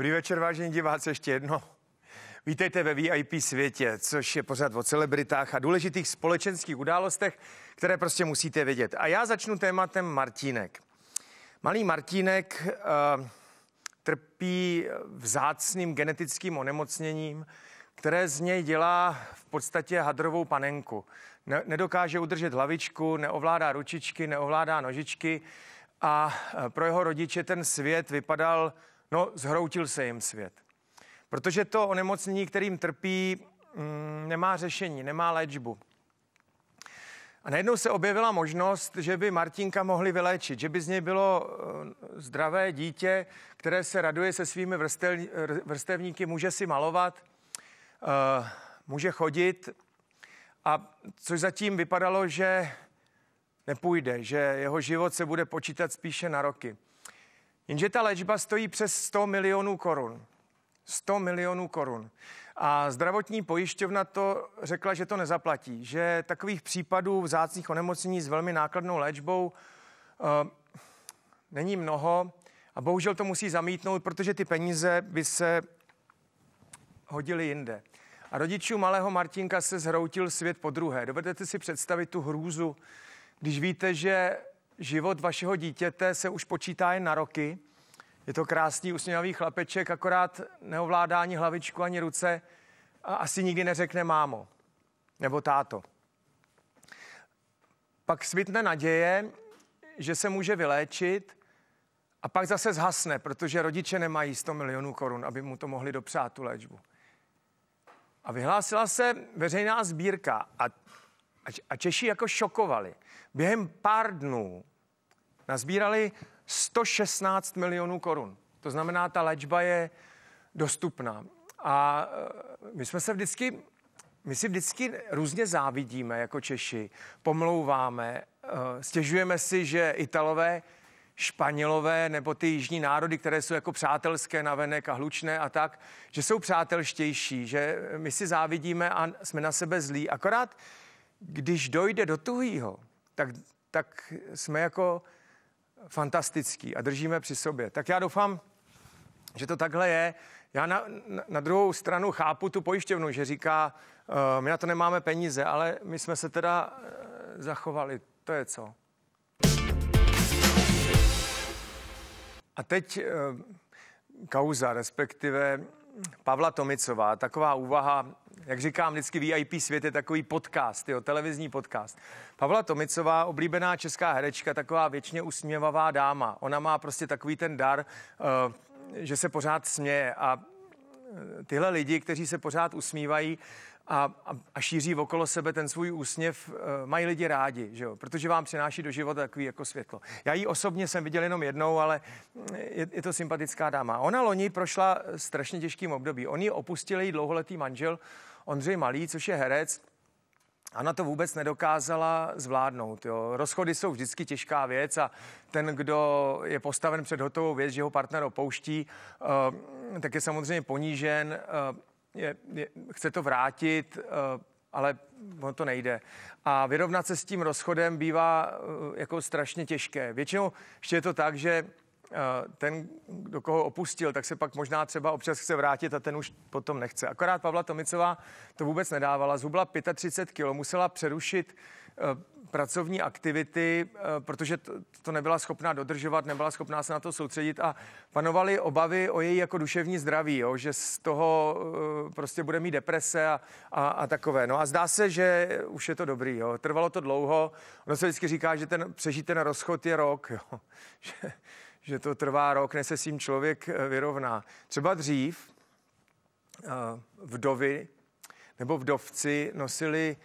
Dobrý večer, vážení diváci, ještě jedno. Vítejte ve VIP světě, což je pořád o celebritách a důležitých společenských událostech, které prostě musíte vědět. A já začnu tématem Martínek. Malý Martínek uh, trpí vzácným genetickým onemocněním, které z něj dělá v podstatě hadrovou panenku. Ne- nedokáže udržet hlavičku, neovládá ručičky, neovládá nožičky a eh, pro jeho rodiče ten svět vypadal No, zhroutil se jim svět. Protože to onemocnění, kterým trpí, mm, nemá řešení, nemá léčbu. A najednou se objevila možnost, že by Martinka mohli vyléčit, že by z něj bylo eh, zdravé dítě, které se raduje se svými vrstel, vrstevníky, může si malovat, eh, může chodit, a což zatím vypadalo, že nepůjde, že jeho život se bude počítat spíše na roky. Jenže ta léčba stojí přes 100 milionů korun. 100 milionů korun. A zdravotní pojišťovna to řekla, že to nezaplatí, že takových případů vzácných onemocnění s velmi nákladnou léčbou uh, není mnoho a bohužel to musí zamítnout, protože ty peníze by se hodily jinde. A rodičů malého Martinka se zhroutil svět po druhé. Dovedete si představit tu hrůzu, když víte, že život vašeho dítěte se už počítá jen na roky. Je to krásný usměvavý chlapeček, akorát neovládá ani hlavičku, ani ruce a asi nikdy neřekne mámo nebo táto. Pak svitne naděje, že se může vyléčit a pak zase zhasne, protože rodiče nemají 100 milionů korun, aby mu to mohli dopřát tu léčbu. A vyhlásila se veřejná sbírka a, a Češi jako šokovali. Během pár dnů Nazbírali 116 milionů korun. To znamená, ta léčba je dostupná. A eh, my jsme se vždycky, my si vždycky různě závidíme jako Češi, pomlouváme, eh, stěžujeme si, že Italové, Španělové nebo ty jižní národy, které jsou jako přátelské navenek a hlučné a tak, že jsou přátelštější, že my si závidíme a jsme na sebe zlí. Akorát, když dojde do tuhýho, tak, tak jsme jako fantastický a držíme při sobě. Tak já doufám, že to takhle je. Já na, na druhou stranu chápu tu pojišťovnu, že říká, uh, my na to nemáme peníze, ale my jsme se teda uh, zachovali. To je co. A teď uh, kauza, respektive Pavla Tomicová, taková úvaha, jak říkám, vždycky VIP svět je takový podcast, jo, televizní podcast. Pavla Tomicová, oblíbená česká herečka, taková věčně usměvavá dáma. Ona má prostě takový ten dar, eh, že se pořád směje a eh, tyhle lidi, kteří se pořád usmívají, a, a, a šíří okolo sebe ten svůj úsměv, eh, mají lidi rádi, že jo? protože vám přináší do života takový jako světlo. Já ji osobně jsem viděl jenom jednou, ale eh, je, je to sympatická dáma. Ona loni prošla strašně těžkým období. On ji opustil její dlouholetý manžel Ondřej Malý, což je herec, na to vůbec nedokázala zvládnout. Jo. Rozchody jsou vždycky těžká věc a ten, kdo je postaven před hotovou věc, že ho partner opouští, eh, tak je samozřejmě ponížen je, je, chce to vrátit, eh, ale ono to nejde. A vyrovnat se s tím rozchodem bývá eh, jako strašně těžké. Většinou ještě je to tak, že eh, ten, do koho opustil, tak se pak možná třeba občas chce vrátit a ten už potom nechce. Akorát Pavla Tomicová to vůbec nedávala. Zhubla 35 kg, musela přerušit Eh, pracovní aktivity, eh, protože to nebyla schopná dodržovat, nebyla schopná se na to soustředit a panovaly obavy o její jako duševní zdraví, jo, že z toho eh, prostě bude mít deprese a, a, a takové. No a zdá se, že už je to dobrý. Jo. Trvalo to dlouho. Ono se vždycky říká, že ten přežít ten rozchod je rok, jo. Že, že to trvá rok, než se s tím člověk vyrovná. Třeba dřív vdovy nebo vdovci nosili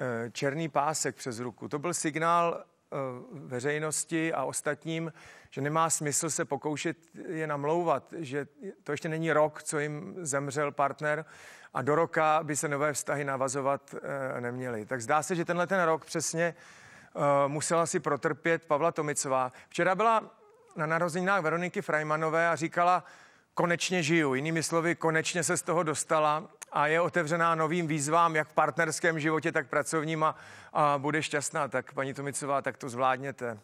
Eh, černý pásek přes ruku. To byl signál eh, veřejnosti a ostatním, že nemá smysl se pokoušet je namlouvat, že to ještě není rok, co jim zemřel partner a do roka by se nové vztahy navazovat eh, neměly. Tak zdá se, že tenhle ten rok přesně musela si protrpět Pavla Tomicová. Včera byla na narozeninách Veroniky Frajmanové a říkala, konečně žiju. Jinými slovy, konečně se z toho dostala a je otevřená novým výzvám, jak v partnerském životě, tak pracovním a, a bude šťastná. Tak paní Tomicová, tak to zvládněte.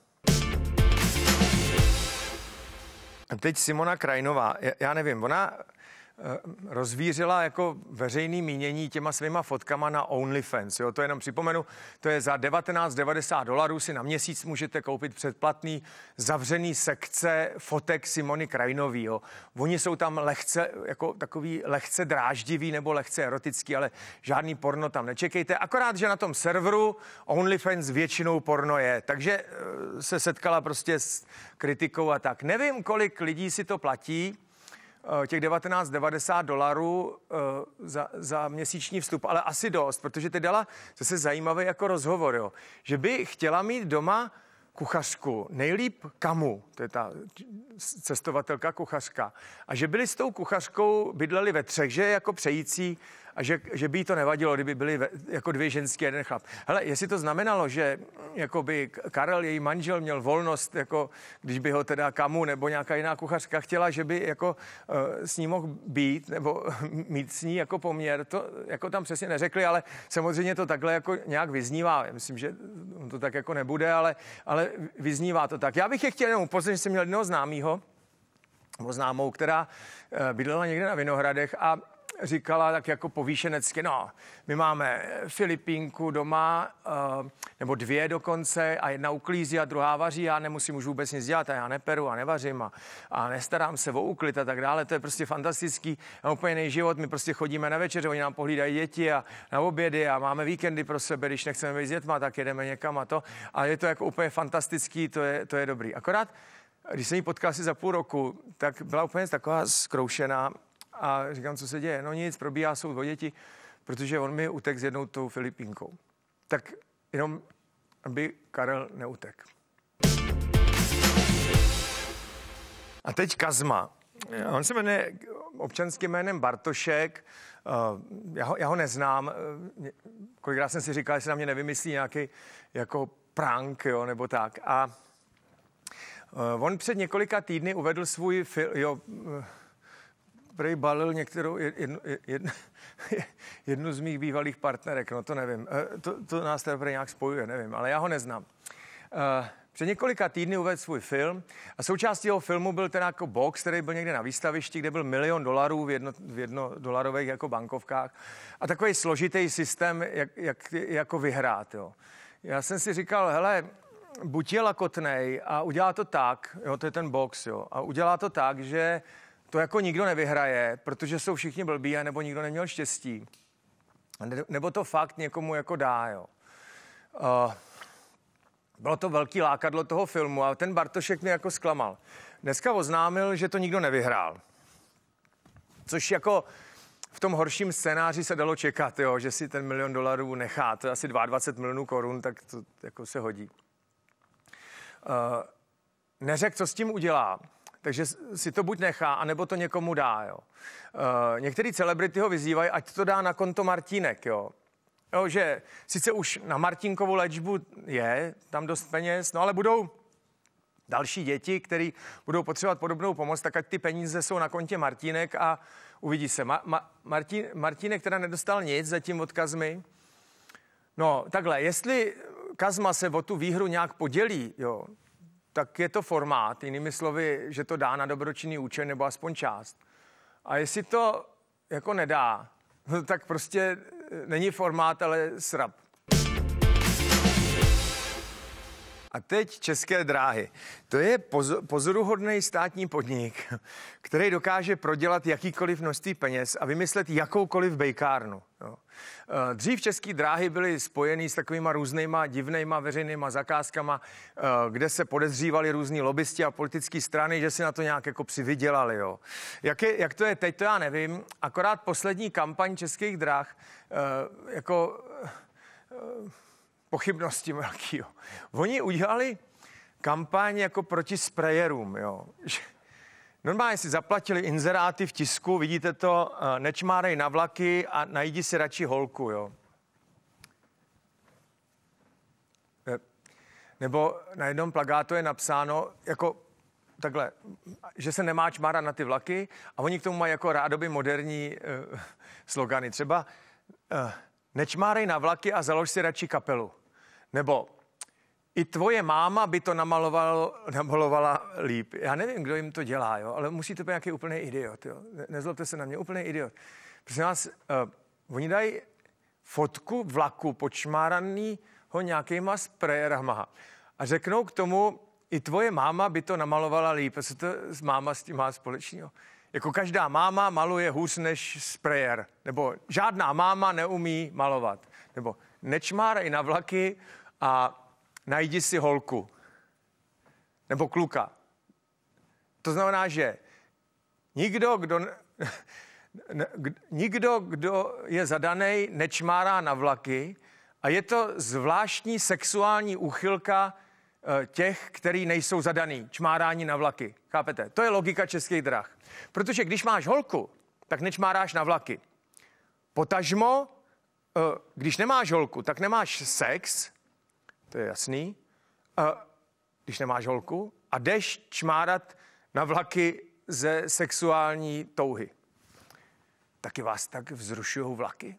teď Simona Krajnová. Já, já nevím, ona Eh, rozvířila jako veřejný mínění těma svýma fotkama na OnlyFans. Jo? To jenom připomenu, to je za 19,90 dolarů si na měsíc můžete koupit předplatný zavřený sekce fotek Simony Krajnový. Jo? Oni jsou tam lehce, jako takový lehce dráždivý nebo lehce erotický, ale žádný porno tam nečekejte. Akorát, že na tom serveru OnlyFans většinou porno je, takže eh, se setkala prostě s kritikou a tak. Nevím, kolik lidí si to platí, Eh, těch 19,90 dolarů eh, za, za měsíční vstup, ale asi dost, protože ty dala zase zajímavý jako rozhovor, jo. že by chtěla mít doma kuchařku, nejlíp kamu, to je ta cestovatelka kuchařka, a že byli s tou kuchařkou, bydleli ve třech, že jako přející a že, že by jí to nevadilo, kdyby byly jako dvě ženské jeden chlap. Hele, jestli to znamenalo, že mm, jakoby Karel, její manžel, měl volnost, jako když by ho teda kamu nebo nějaká jiná kuchařka chtěla, že by jako eh, s ní mohl být nebo mít s ní jako poměr, to jako tam přesně neřekli, ale samozřejmě to takhle jako nějak vyznívá. Já myslím, že to tak jako nebude, ale, ale vyznívá to tak. Já bych je chtěl jenom upozornit, že jsem měl jednoho známého, známou, která eh, bydlela někde na Vinohradech a říkala tak jako povýšenecky, no, my máme eh, Filipínku doma, eh, nebo dvě dokonce, a jedna uklízí a druhá vaří, já nemusím už vůbec nic dělat, a já neperu a nevařím a, a nestarám se o úklid a tak dále, to je prostě fantastický, a úplně život. my prostě chodíme na večeře, oni nám pohlídají děti a na obědy a máme víkendy pro sebe, když nechceme být s dětma, tak jedeme někam a to, a je to jako úplně fantastický, to je, to je dobrý. Akorát když jsem ji potkal asi za půl roku, tak byla úplně taková zkroušená, a říkám, co se děje. No nic, probíhá soud o děti, protože on mi utek s jednou tou Filipínkou. Tak jenom, aby Karel neutek. A teď Kazma. On se jmenuje občanským jménem Bartošek. Eh, já ho, já ho neznám. Eh, kolikrát jsem si říkal, jestli na mě nevymyslí nějaký jako prank, jo, nebo tak. A eh, on před několika týdny uvedl svůj film, jo, prej balil některou jednu, jednu, jednu z mých bývalých partnerek, no to nevím. Eh, to, to nás teda prej nějak spojuje, nevím, ale já ho neznám. Eh, před několika týdny uvedl svůj film a součástí jeho filmu byl ten jako box, který byl někde na výstavišti, kde byl milion dolarů v, jedno, v jednodolarových jako bankovkách a takový složitý systém, jak, jak jako vyhrát. Jo. Já jsem si říkal, hele, buď je lakotnej a udělá to tak, jo, to je ten box, jo, a udělá to tak, že to jako nikdo nevyhraje, protože jsou všichni blbí, a nebo nikdo neměl štěstí. Nebo to fakt někomu jako dá, jo. Uh, bylo to velký lákadlo toho filmu a ten Bartošek mě jako zklamal. Dneska oznámil, že to nikdo nevyhrál. Což jako v tom horším scénáři se dalo čekat, jo, že si ten milion dolarů nechá, to je asi 22 milionů korun, tak to jako se hodí. Uh, eh, neřek, co s tím udělá. Takže si to buď nechá, anebo to někomu dá. Jo. E, některý celebrity ho vyzývají, ať to dá na konto Martínek. Jo. Jo, že sice už na Martinkovu léčbu je tam dost peněz, no ale budou další děti, které budou potřebovat podobnou pomoc, tak ať ty peníze jsou na kontě Martínek a uvidí se. Ma- Ma- Martin- Martínek teda nedostal nic zatím od Kazmy. No takhle, jestli Kazma se o tu výhru nějak podělí, jo, tak je to formát, jinými slovy, že to dá na dobročinný účel nebo aspoň část. A jestli to jako nedá, no, tak prostě e, není formát, ale srab. A teď České dráhy. To je pozoruhodný státní podnik, který dokáže prodělat jakýkoliv množství peněz a vymyslet jakoukoliv bejkárnu. Jo. Eh, dřív české dráhy byly spojeny s takovými různýma divnýma veřejnýma zakázkama, eh, kde se podezřívali různí lobbysti a politické strany, že si na to nějak jako přivydělali. Jo. Jak, je, jak to je teď, to já nevím. Akorát poslední kampaň českých dráh eh, jako pochybnosti velký. Jo. Oni udělali kampaň jako proti sprejerům, jo. Normálně si zaplatili inzeráty v tisku, vidíte to, eh, nečmárej na vlaky a najdi si radši holku, jo. Eh, nebo na jednom plagátu je napsáno, jako takhle, že se nemá čmára na ty vlaky a oni k tomu mají jako rádoby moderní uh, slogany. Třeba uh, nečmárej na vlaky a založ si radši kapelu. Nebo i tvoje máma by to namaloval, namalovala líp. Já nevím, kdo jim to dělá, jo? ale musí to být nějaký úplný idiot. Jo? Nezlobte se na mě, úplný idiot. Protože nás, uh, eh, oni dají fotku vlaku počmáranýho nějakýma sprayerama a řeknou k tomu, i tvoje máma by to namalovala líp. Co to s máma s tím má společného? Jako každá máma maluje hůř než sprayer. Nebo žádná máma neumí malovat. Nebo nečmáraj na vlaky, a najdi si holku nebo kluka. To znamená, že nikdo, kdo, nikdo, kdo je zadaný, nečmárá na vlaky a je to zvláštní sexuální uchylka eh, těch, který nejsou zadaný, čmárání na vlaky. Chápete? To je logika českých drah. Protože když máš holku, tak nečmáráš na vlaky. Potažmo, eh, když nemáš holku, tak nemáš sex to je jasný. A když nemáš holku a jdeš čmárat na vlaky ze sexuální touhy. Taky vás tak vzrušují vlaky?